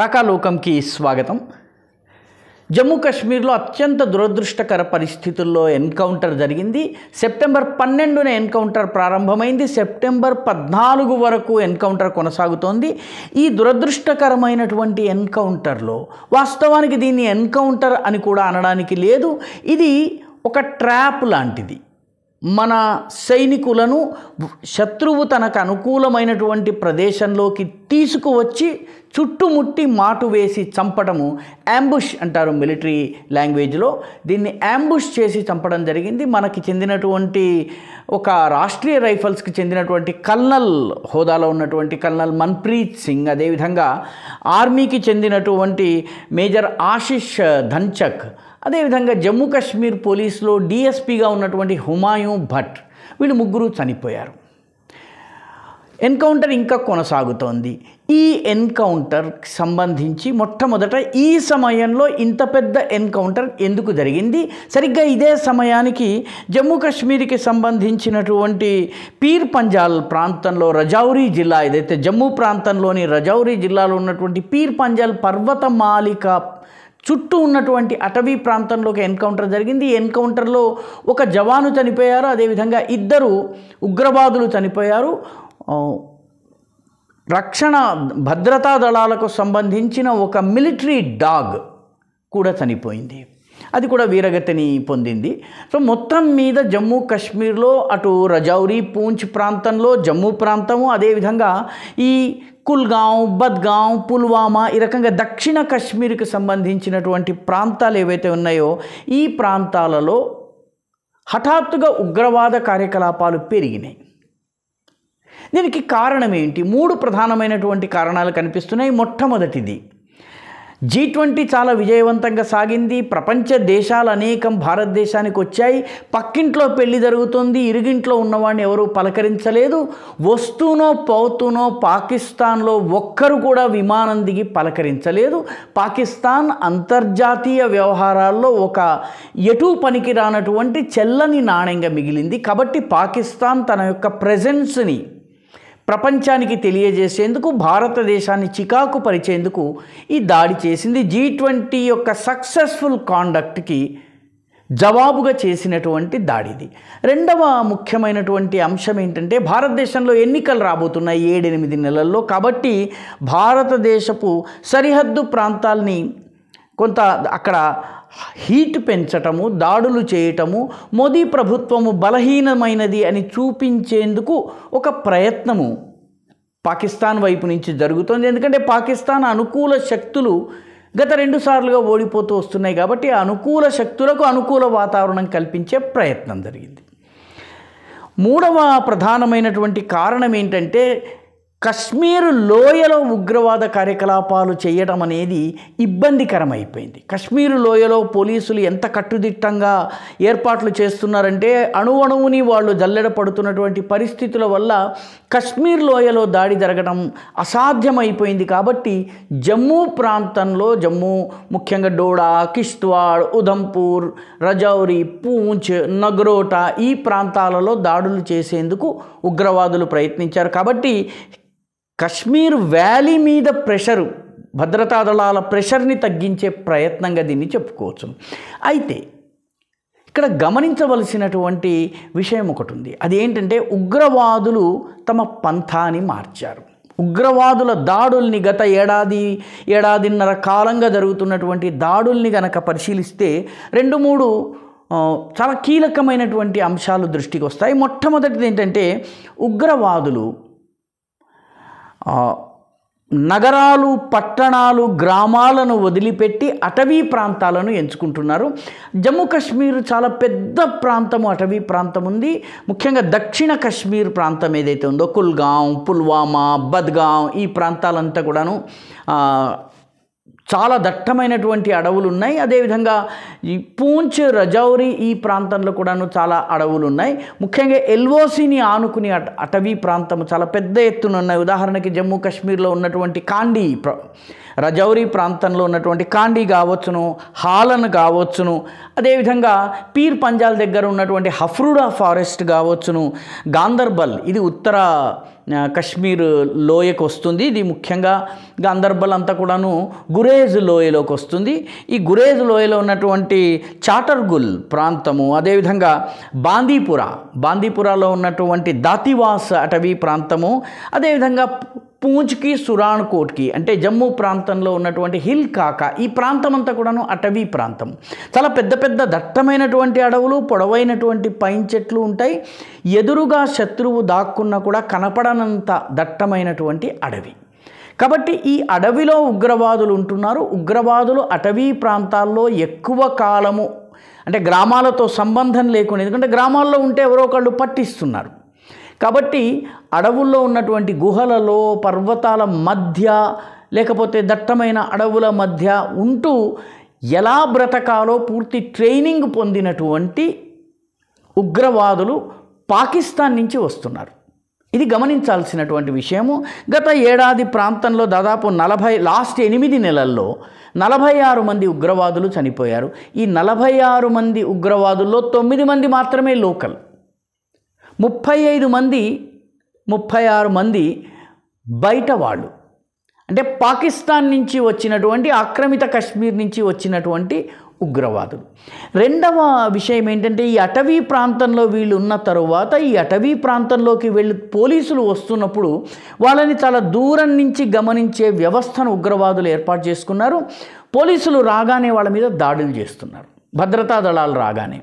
రకాలోకంకి స్వాగతం జమ్మూ కాశ్మీర్లో అత్యంత దురదృష్టకర పరిస్థితుల్లో ఎన్కౌంటర్ జరిగింది సెప్టెంబర్ పన్నెండున ఎన్కౌంటర్ ప్రారంభమైంది సెప్టెంబర్ పద్నాలుగు వరకు ఎన్కౌంటర్ కొనసాగుతోంది ఈ దురదృష్టకరమైనటువంటి ఎన్కౌంటర్లో వాస్తవానికి దీన్ని ఎన్కౌంటర్ అని కూడా అనడానికి లేదు ఇది ఒక ట్రాప్ లాంటిది మన సైనికులను శత్రువు తనకు అనుకూలమైనటువంటి ప్రదేశంలోకి తీసుకువచ్చి చుట్టుముట్టి మాటు వేసి చంపడము యాంబుష్ అంటారు మిలిటరీ లాంగ్వేజ్లో దీన్ని యాంబుష్ చేసి చంపడం జరిగింది మనకి చెందినటువంటి ఒక రాష్ట్రీయ రైఫల్స్కి చెందినటువంటి కల్నల్ హోదాలో ఉన్నటువంటి కల్నల్ మన్ప్రీత్ సింగ్ అదేవిధంగా ఆర్మీకి చెందినటువంటి మేజర్ ఆశిష్ ధన్చక్ అదేవిధంగా జమ్మూ కాశ్మీర్ పోలీసులో డిఎస్పీగా ఉన్నటువంటి హుమాయూం భట్ వీళ్ళు ముగ్గురు చనిపోయారు ఎన్కౌంటర్ ఇంకా కొనసాగుతోంది ఈ ఎన్కౌంటర్ సంబంధించి మొట్టమొదట ఈ సమయంలో ఇంత పెద్ద ఎన్కౌంటర్ ఎందుకు జరిగింది సరిగ్గా ఇదే సమయానికి జమ్మూ కాశ్మీర్కి సంబంధించినటువంటి పీర్ పంజాల్ ప్రాంతంలో రజౌరీ జిల్లా ఏదైతే జమ్మూ ప్రాంతంలోని రజౌరీ జిల్లాలో ఉన్నటువంటి పీర్ పంజాల్ పర్వతమాలిక చుట్టూ ఉన్నటువంటి అటవీ ప్రాంతంలో ఒక ఎన్కౌంటర్ జరిగింది ఈ ఎన్కౌంటర్లో ఒక జవాను చనిపోయారు అదేవిధంగా ఇద్దరు ఉగ్రవాదులు చనిపోయారు రక్షణ భద్రతా దళాలకు సంబంధించిన ఒక మిలిటరీ డాగ్ కూడా చనిపోయింది అది కూడా వీరగతిని పొందింది సో మొత్తం మీద జమ్మూ కాశ్మీర్లో అటు రజౌరి పూంచ్ ప్రాంతంలో జమ్మూ ప్రాంతము అదేవిధంగా ఈ కుల్గావ్ బద్గాం పుల్వామా ఈ రకంగా దక్షిణ కశ్మీర్కి సంబంధించినటువంటి ప్రాంతాలు ఏవైతే ఉన్నాయో ఈ ప్రాంతాలలో హఠాత్తుగా ఉగ్రవాద కార్యకలాపాలు పెరిగినాయి దీనికి కారణం ఏంటి మూడు ప్రధానమైనటువంటి కారణాలు కనిపిస్తున్నాయి మొట్టమొదటిది జీ ట్వంటీ చాలా విజయవంతంగా సాగింది ప్రపంచ దేశాలు అనేకం భారతదేశానికి వచ్చాయి పక్కింట్లో పెళ్లి జరుగుతుంది ఇరుగింట్లో ఉన్నవాడిని ఎవరూ పలకరించలేదు వస్తూనో పోతూనో పాకిస్తాన్లో ఒక్కరు కూడా విమానం దిగి పలకరించలేదు పాకిస్తాన్ అంతర్జాతీయ వ్యవహారాల్లో ఒక ఎటు పనికి రానటువంటి చెల్లని నాణ్యంగా మిగిలింది కాబట్టి పాకిస్తాన్ తన యొక్క ప్రజెన్స్ని ప్రపంచానికి తెలియజేసేందుకు భారతదేశాన్ని చికాకు పరిచేందుకు ఈ దాడి చేసింది జీ ట్వంటీ యొక్క సక్సెస్ఫుల్ కాండక్ట్కి జవాబుగా చేసినటువంటి దాడిది రెండవ ముఖ్యమైనటువంటి అంశం ఏంటంటే భారతదేశంలో ఎన్నికలు రాబోతున్నాయి ఏడెనిమిది నెలల్లో కాబట్టి భారతదేశపు సరిహద్దు ప్రాంతాల్ని కొంత అక్కడ హీట్ పెంచటము దాడులు చేయటము మోదీ ప్రభుత్వము బలహీనమైనది అని చూపించేందుకు ఒక ప్రయత్నము పాకిస్తాన్ వైపు నుంచి జరుగుతుంది ఎందుకంటే పాకిస్తాన్ అనుకూల శక్తులు గత రెండు సార్లుగా ఓడిపోతూ వస్తున్నాయి కాబట్టి అనుకూల శక్తులకు అనుకూల వాతావరణం కల్పించే ప్రయత్నం జరిగింది మూడవ ప్రధానమైనటువంటి కారణం ఏంటంటే కశ్మీరు లోయలో ఉగ్రవాద కార్యకలాపాలు చేయటం అనేది ఇబ్బందికరమైపోయింది కశ్మీరు లోయలో పోలీసులు ఎంత కట్టుదిట్టంగా ఏర్పాట్లు చేస్తున్నారంటే అణువణువుని వాళ్ళు జల్లెడ పడుతున్నటువంటి పరిస్థితుల వల్ల కశ్మీర్ లోయలో దాడి జరగడం అసాధ్యమైపోయింది కాబట్టి జమ్మూ ప్రాంతంలో జమ్మూ ముఖ్యంగా డోడా కిష్త్వాడ్ ఉధంపూర్ రజౌరి పూంచ్ నగ్రోటా ఈ ప్రాంతాలలో దాడులు చేసేందుకు ఉగ్రవాదులు ప్రయత్నించారు కాబట్టి కశ్మీర్ వ్యాలీ మీద ప్రెషరు భద్రతా దళాల ప్రెషర్ని తగ్గించే ప్రయత్నంగా దీన్ని చెప్పుకోవచ్చు అయితే ఇక్కడ గమనించవలసినటువంటి విషయం ఒకటి ఉంది అదేంటంటే ఉగ్రవాదులు తమ పంథాన్ని మార్చారు ఉగ్రవాదుల దాడుల్ని గత ఏడాది ఏడాదిన్నర కాలంగా జరుగుతున్నటువంటి దాడుల్ని గనక పరిశీలిస్తే రెండు మూడు చాలా కీలకమైనటువంటి అంశాలు దృష్టికి వస్తాయి మొట్టమొదటిది ఏంటంటే ఉగ్రవాదులు నగరాలు పట్టణాలు గ్రామాలను వదిలిపెట్టి అటవీ ప్రాంతాలను ఎంచుకుంటున్నారు జమ్మూ కాశ్మీర్ చాలా పెద్ద ప్రాంతము అటవీ ప్రాంతం ఉంది ముఖ్యంగా దక్షిణ కాశ్మీర్ ప్రాంతం ఏదైతే ఉందో కుల్గాం పుల్వామా బద్గాం ఈ ప్రాంతాలంతా కూడాను చాలా దట్టమైనటువంటి అడవులు ఉన్నాయి అదేవిధంగా ఈ పూంచ్ రజౌరి ఈ ప్రాంతంలో కూడాను చాలా అడవులు ఉన్నాయి ముఖ్యంగా ఎల్ఓసిని ఆనుకుని అటవీ ప్రాంతం చాలా పెద్ద ఎత్తున ఉన్నాయి ఉదాహరణకి జమ్మూ కాశ్మీర్లో ఉన్నటువంటి కాండీ రజౌరి ప్రాంతంలో ఉన్నటువంటి కాండీ కావచ్చును హాలన్ కావచ్చును అదేవిధంగా పీర్ పంజాల్ దగ్గర ఉన్నటువంటి హఫ్రూడా ఫారెస్ట్ కావచ్చును గాందర్బల్ ఇది ఉత్తర కశ్మీర్ లోయకు వస్తుంది ఇది ముఖ్యంగా గాంధర్బల్ అంతా కూడాను గురేజ్ లోయలోకి వస్తుంది ఈ గురేజ్ లోయలో ఉన్నటువంటి చాటర్గుల్ ప్రాంతము అదేవిధంగా బాందీపుర బాందీపురాలో ఉన్నటువంటి దాతివాస్ అటవీ ప్రాంతము అదేవిధంగా పూంచ్కి సురాణ్కోట్కి అంటే జమ్మూ ప్రాంతంలో ఉన్నటువంటి హిల్ కాక ఈ ప్రాంతం అంతా కూడాను అటవీ ప్రాంతం చాలా పెద్ద పెద్ద దట్టమైనటువంటి అడవులు పొడవైనటువంటి పైన్ చెట్లు ఉంటాయి ఎదురుగా శత్రువు దాక్కున్నా కూడా కనపడనంత దట్టమైనటువంటి అడవి కాబట్టి ఈ అడవిలో ఉగ్రవాదులు ఉంటున్నారు ఉగ్రవాదులు అటవీ ప్రాంతాల్లో ఎక్కువ కాలము అంటే గ్రామాలతో సంబంధం లేకుండా ఎందుకంటే గ్రామాల్లో ఉంటే ఎవరో ఒకళ్ళు పట్టిస్తున్నారు కాబట్టి అడవుల్లో ఉన్నటువంటి గుహలలో పర్వతాల మధ్య లేకపోతే దట్టమైన అడవుల మధ్య ఉంటూ ఎలా బ్రతకాలో పూర్తి ట్రైనింగ్ పొందినటువంటి ఉగ్రవాదులు పాకిస్తాన్ నుంచి వస్తున్నారు ఇది గమనించాల్సినటువంటి విషయము గత ఏడాది ప్రాంతంలో దాదాపు నలభై లాస్ట్ ఎనిమిది నెలల్లో నలభై ఆరు మంది ఉగ్రవాదులు చనిపోయారు ఈ నలభై ఆరు మంది ఉగ్రవాదుల్లో తొమ్మిది మంది మాత్రమే లోకల్ ముప్పై ఐదు మంది ముప్పై ఆరు మంది బయట వాళ్ళు అంటే పాకిస్తాన్ నుంచి వచ్చినటువంటి ఆక్రమిత కశ్మీర్ నుంచి వచ్చినటువంటి ఉగ్రవాదులు రెండవ విషయం ఏంటంటే ఈ అటవీ ప్రాంతంలో వీళ్ళు ఉన్న తరువాత ఈ అటవీ ప్రాంతంలోకి వెళ్ళి పోలీసులు వస్తున్నప్పుడు వాళ్ళని చాలా దూరం నుంచి గమనించే వ్యవస్థను ఉగ్రవాదులు ఏర్పాటు చేసుకున్నారు పోలీసులు రాగానే వాళ్ళ మీద దాడులు చేస్తున్నారు భద్రతా దళాలు రాగానే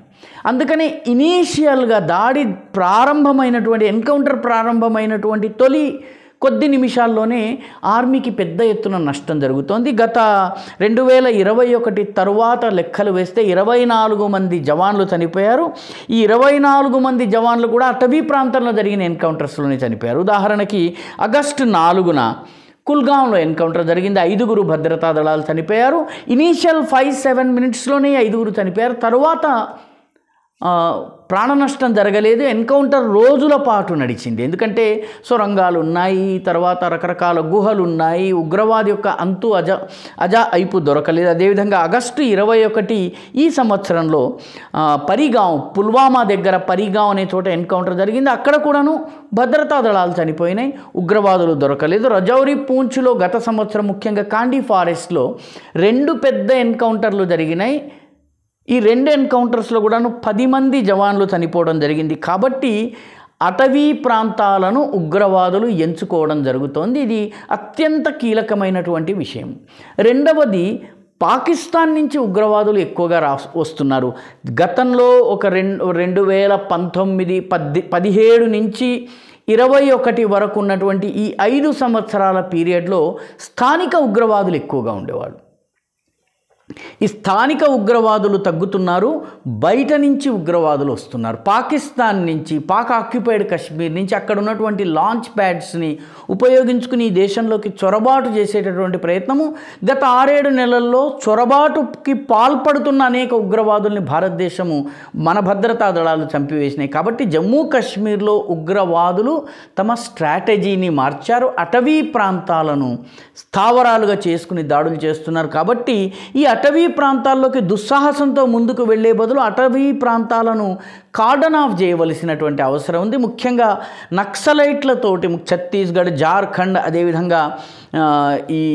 అందుకని ఇనీషియల్గా దాడి ప్రారంభమైనటువంటి ఎన్కౌంటర్ ప్రారంభమైనటువంటి తొలి కొద్ది నిమిషాల్లోనే ఆర్మీకి పెద్ద ఎత్తున నష్టం జరుగుతోంది గత రెండు వేల ఇరవై ఒకటి తరువాత లెక్కలు వేస్తే ఇరవై నాలుగు మంది జవాన్లు చనిపోయారు ఈ ఇరవై నాలుగు మంది జవాన్లు కూడా అటవీ ప్రాంతంలో జరిగిన ఎన్కౌంటర్స్లోనే చనిపోయారు ఉదాహరణకి ఆగస్టు నాలుగున కుల్గాంలో ఎన్కౌంటర్ జరిగింది ఐదుగురు భద్రతా దళాలు చనిపోయారు ఇనీషియల్ ఫైవ్ సెవెన్ మినిట్స్లోనే ఐదుగురు చనిపోయారు తరువాత ప్రాణ నష్టం జరగలేదు ఎన్కౌంటర్ రోజుల పాటు నడిచింది ఎందుకంటే సొరంగాలు ఉన్నాయి తర్వాత రకరకాల గుహలు ఉన్నాయి ఉగ్రవాది యొక్క అంతు అజ అజా అయిపు దొరకలేదు అదేవిధంగా ఆగస్టు ఇరవై ఒకటి ఈ సంవత్సరంలో పరిగాం పుల్వామా దగ్గర పరిగాం అనే చోట ఎన్కౌంటర్ జరిగింది అక్కడ కూడాను భద్రతా దళాలు చనిపోయినాయి ఉగ్రవాదులు దొరకలేదు రజౌరి పూంచ్లో గత సంవత్సరం ముఖ్యంగా కాండీ ఫారెస్ట్లో రెండు పెద్ద ఎన్కౌంటర్లు జరిగినాయి ఈ రెండు ఎన్కౌంటర్స్లో కూడాను పది మంది జవాన్లు చనిపోవడం జరిగింది కాబట్టి అటవీ ప్రాంతాలను ఉగ్రవాదులు ఎంచుకోవడం జరుగుతోంది ఇది అత్యంత కీలకమైనటువంటి విషయం రెండవది పాకిస్తాన్ నుంచి ఉగ్రవాదులు ఎక్కువగా రా వస్తున్నారు గతంలో ఒక రెండు రెండు వేల పంతొమ్మిది పద్ది పదిహేడు నుంచి ఇరవై ఒకటి వరకు ఉన్నటువంటి ఈ ఐదు సంవత్సరాల పీరియడ్లో స్థానిక ఉగ్రవాదులు ఎక్కువగా ఉండేవాళ్ళు ఈ స్థానిక ఉగ్రవాదులు తగ్గుతున్నారు బయట నుంచి ఉగ్రవాదులు వస్తున్నారు పాకిస్తాన్ నుంచి పాక్ ఆక్యుపైడ్ కశ్మీర్ నుంచి అక్కడ ఉన్నటువంటి లాంచ్ ప్యాడ్స్ని ఉపయోగించుకుని ఈ దేశంలోకి చొరబాటు చేసేటటువంటి ప్రయత్నము గత ఆరేడు నెలల్లో చొరబాటుకి పాల్పడుతున్న అనేక ఉగ్రవాదుల్ని భారతదేశము మన భద్రతా దళాలు చంపివేసినాయి కాబట్టి జమ్మూ కాశ్మీర్లో ఉగ్రవాదులు తమ స్ట్రాటజీని మార్చారు అటవీ ప్రాంతాలను స్థావరాలుగా చేసుకుని దాడులు చేస్తున్నారు కాబట్టి ఈ అటవీ ప్రాంతాల్లోకి దుస్సాహసంతో ముందుకు వెళ్లే బదులు అటవీ ప్రాంతాలను కార్డన్ ఆఫ్ చేయవలసినటువంటి అవసరం ఉంది ముఖ్యంగా నక్సలైట్లతోటి ఛత్తీస్గఢ్ జార్ఖండ్ అదేవిధంగా ఈ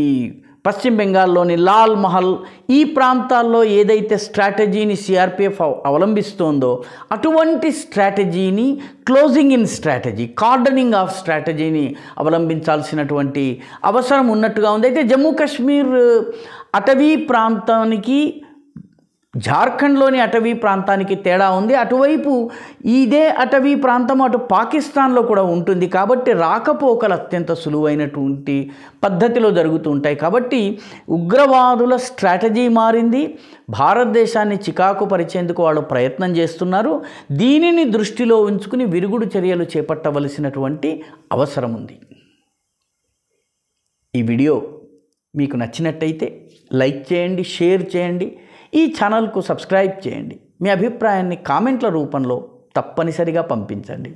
పశ్చిమ బెంగాల్లోని లాల్ మహల్ ఈ ప్రాంతాల్లో ఏదైతే స్ట్రాటజీని సిఆర్పిఎఫ్ అవలంబిస్తోందో అటువంటి స్ట్రాటజీని closing in strategy cordoning off స్ట్రాటజీని అవలంబించాల్సినటువంటి అవసరం ఉన్నట్టుగా ఉంది అయితే జమ్మూ కాశ్మీర్ అటవీ ప్రాంతానికి జార్ఖండ్లోని అటవీ ప్రాంతానికి తేడా ఉంది అటువైపు ఇదే అటవీ ప్రాంతం అటు పాకిస్తాన్లో కూడా ఉంటుంది కాబట్టి రాకపోకలు అత్యంత సులువైనటువంటి పద్ధతిలో జరుగుతూ ఉంటాయి కాబట్టి ఉగ్రవాదుల స్ట్రాటజీ మారింది భారతదేశాన్ని చికాకు పరిచేందుకు వాళ్ళు ప్రయత్నం చేస్తున్నారు దీనిని దృష్టిలో ఉంచుకుని విరుగుడు చర్యలు చేపట్టవలసినటువంటి అవసరం ఉంది ఈ వీడియో మీకు నచ్చినట్టయితే లైక్ చేయండి షేర్ చేయండి ఈ ఛానల్కు సబ్స్క్రైబ్ చేయండి మీ అభిప్రాయాన్ని కామెంట్ల రూపంలో తప్పనిసరిగా పంపించండి